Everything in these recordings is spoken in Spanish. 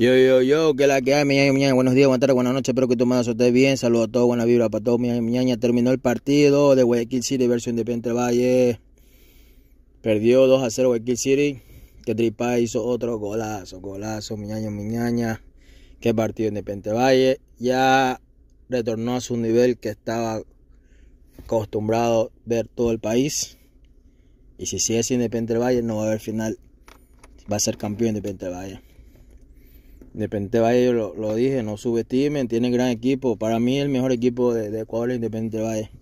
Yo, yo, yo, que la que hay, miñaña, miñaña. Buenos días, buenas tardes, buenas noches. Espero que tu mano ustedes bien. Saludos a todos, buena vibra para todos, miñaña, miñaña. Terminó el partido de Guayaquil City versus Independiente Valle. Perdió 2 a 0 Guayaquil City. Que Tripa hizo otro golazo, golazo, miñaña, miñaña. Qué partido Independiente Valle. Ya retornó a su nivel que estaba acostumbrado ver todo el país. Y si sigue sin Independiente Valle, no va a haber final. Va a ser campeón Independiente Valle. Independiente Valle, lo, dije, no subestimen, tiene gran equipo. Para mí, el mejor equipo de, Ecuador es Independiente Valle.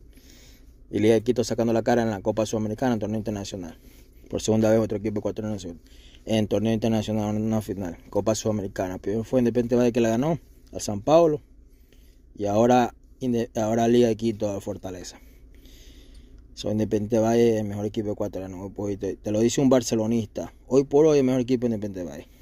Y Liga de Quito sacando la cara en la Copa Sudamericana, en torneo internacional. Por segunda vez, otro equipo ecuatoriano en torneo internacional, en una final, Copa Sudamericana. Primero fue Independiente Valle que la ganó al San Paulo. Y ahora, ahora Liga de Quito a Fortaleza. Soy Independiente Valle, el mejor equipo ecuatoriano. Te, te lo dice un barcelonista. Hoy por hoy, el mejor equipo de Independiente Valle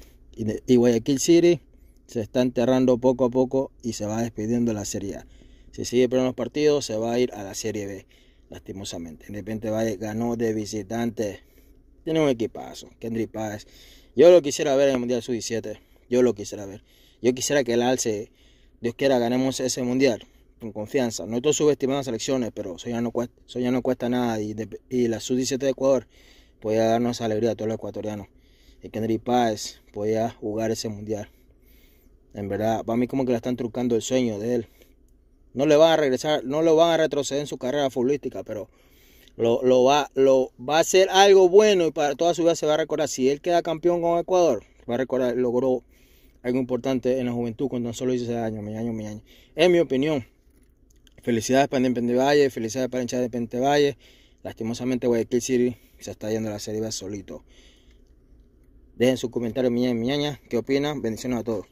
y Guayaquil City se está enterrando poco a poco y se va despidiendo la Serie A. Si sigue perdiendo los partidos, se va a ir a la Serie B, lastimosamente. Independiente Valle ganó de visitante. Tiene un equipazo, Kendrick Paz. Yo lo quisiera ver en el Mundial Sub-17. Yo lo quisiera ver. Yo quisiera que el alce, Dios quiera, ganemos ese Mundial con confianza. No estoy subestimando las elecciones, pero eso ya no cuesta, cuesta nada. Y, la Sub-17 de Ecuador puede darnos alegría a todos los ecuatorianos que Henry Páez podía jugar ese mundial. En verdad, para mí como que le están trucando el sueño de él. No le van a regresar, no lo van a retroceder en su carrera futbolística, pero lo, va, a hacer algo bueno y para toda su vida se va a recordar. Si él queda campeón con Ecuador, va a recordar, logró algo importante en la juventud cuando solo solo ese año, mi año, mi año. En mi opinión, felicidades para Independiente Valle, felicidades para hinchada de Independiente Valle. Lastimosamente Guayaquil City se está yendo a la Serie solito. Dejen sus comentarios, miña y miña. ¿Qué opinan? Bendiciones a todos.